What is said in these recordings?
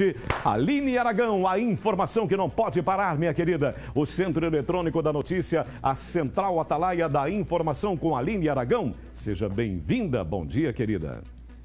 7, Aline Aragão, a informação que não pode parar, minha querida. O Centro Eletrônico da Notícia, a Central Atalaia da Informação com Aline Aragão. Seja bem-vinda, bom dia, querida.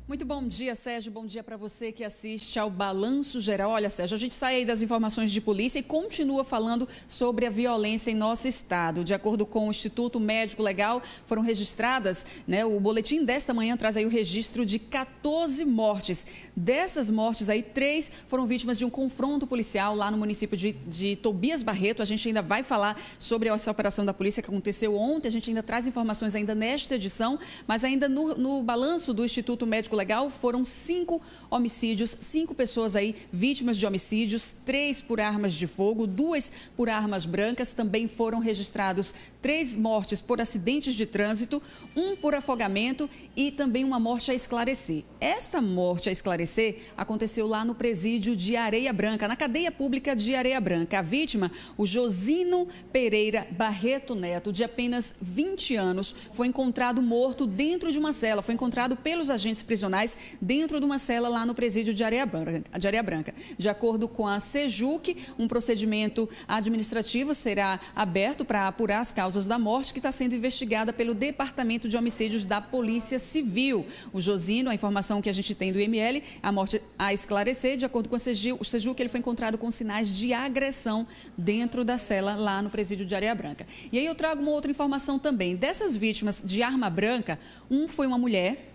Muito bom dia, Sérgio. Bom dia para você que assiste ao Balanço Geral. Olha, Sérgio, a gente sai aí das informações de polícia e continua falando sobre a violência em nosso estado. De acordo com o Instituto Médico Legal, foram registradas, né? O boletim desta manhã traz aí o registro de 14 mortes. Dessas mortes aí, três foram vítimas de um confronto policial lá no município de, de Tobias Barreto. A gente ainda vai falar sobre essa operação da polícia que aconteceu ontem. A gente ainda traz informações ainda nesta edição, mas ainda no, no balanço do Instituto Médico Marco Legal foram cinco homicídios, cinco pessoas aí vítimas de homicídios, três por armas de fogo, duas por armas brancas. Também foram registrados três mortes por acidentes de trânsito, um por afogamento e também uma morte a esclarecer. Esta morte a esclarecer aconteceu lá no presídio de Areia Branca, na cadeia pública de Areia Branca. A vítima, o Josino Pereira Barreto Neto, de apenas 20 anos, foi encontrado morto dentro de uma cela. Foi encontrado pelos agentes prisioneiros dentro de uma cela lá no presídio de Areia Branca. De, Areia Branca. de acordo com a SEJUC, um procedimento administrativo será aberto para apurar as causas da morte que está sendo investigada pelo Departamento de Homicídios da Polícia Civil. O Josino, a informação que a gente tem do IML, a morte a esclarecer, de acordo com a SEJUC, o SEJUC ele foi encontrado com sinais de agressão dentro da cela lá no presídio de Areia Branca. E aí eu trago uma outra informação também. Dessas vítimas de arma branca, um foi uma mulher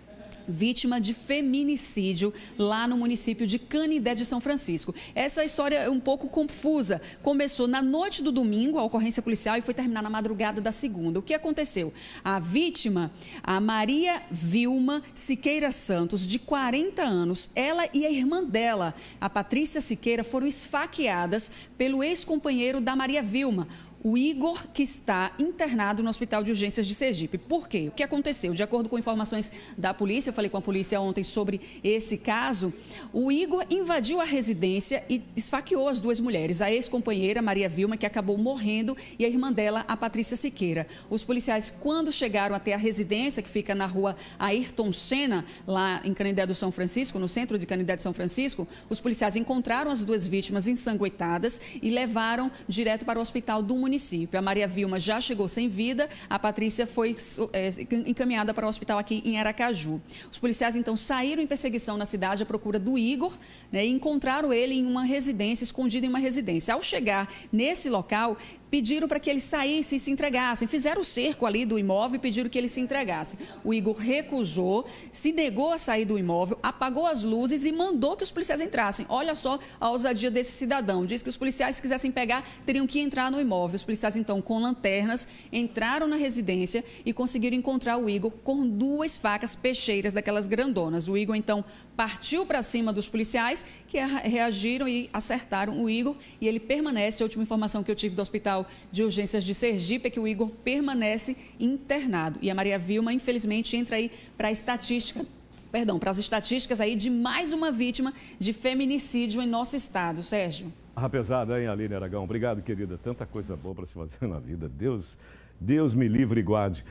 vítima de feminicídio lá no município de Canidé de São Francisco. Essa história é um pouco confusa. Começou na noite do domingo, a ocorrência policial, e foi terminar na madrugada da segunda. O que aconteceu? A vítima, a Maria Vilma Siqueira Santos, de 40 anos, ela e a irmã dela, a Patrícia Siqueira, foram esfaqueadas pelo ex-companheiro da Maria Vilma o Igor, que está internado no Hospital de Urgências de Sergipe. Por quê? O que aconteceu? De acordo com informações da polícia, eu falei com a polícia ontem sobre esse caso, o Igor invadiu a residência e esfaqueou as duas mulheres, a ex-companheira Maria Vilma, que acabou morrendo, e a irmã dela, a Patrícia Siqueira. Os policiais, quando chegaram até a residência, que fica na rua Ayrton Senna, lá em Canindé do São Francisco, no centro de Canindé de São Francisco, os policiais encontraram as duas vítimas ensanguentadas e levaram direto para o hospital do município município. A Maria Vilma já chegou sem vida, a Patrícia foi é, encaminhada para o hospital aqui em Aracaju. Os policiais então saíram em perseguição na cidade à procura do Igor né, e encontraram ele em uma residência, escondido em uma residência. Ao chegar nesse local, pediram para que ele saísse e se entregasse. Fizeram o cerco ali do imóvel e pediram que ele se entregasse. O Igor recusou, se negou a sair do imóvel, apagou as luzes e mandou que os policiais entrassem. Olha só a ousadia desse cidadão. Diz que os policiais, se quisessem pegar, teriam que entrar no imóvel. Os policiais, então, com lanternas, entraram na residência e conseguiram encontrar o Igor com duas facas peixeiras daquelas grandonas. O Igor, então, partiu para cima dos policiais, que reagiram e acertaram o Igor, e ele permanece. A última informação que eu tive do Hospital de Urgências de Sergipe é que o Igor permanece internado. E a Maria Vilma, infelizmente, entra aí para a estatística perdão, para as estatísticas aí de mais uma vítima de feminicídio em nosso estado, Sérgio. Apesar, ah, hein, Aline Aragão? Obrigado, querida. Tanta coisa boa para se fazer na vida. Deus, Deus me livre e guarde.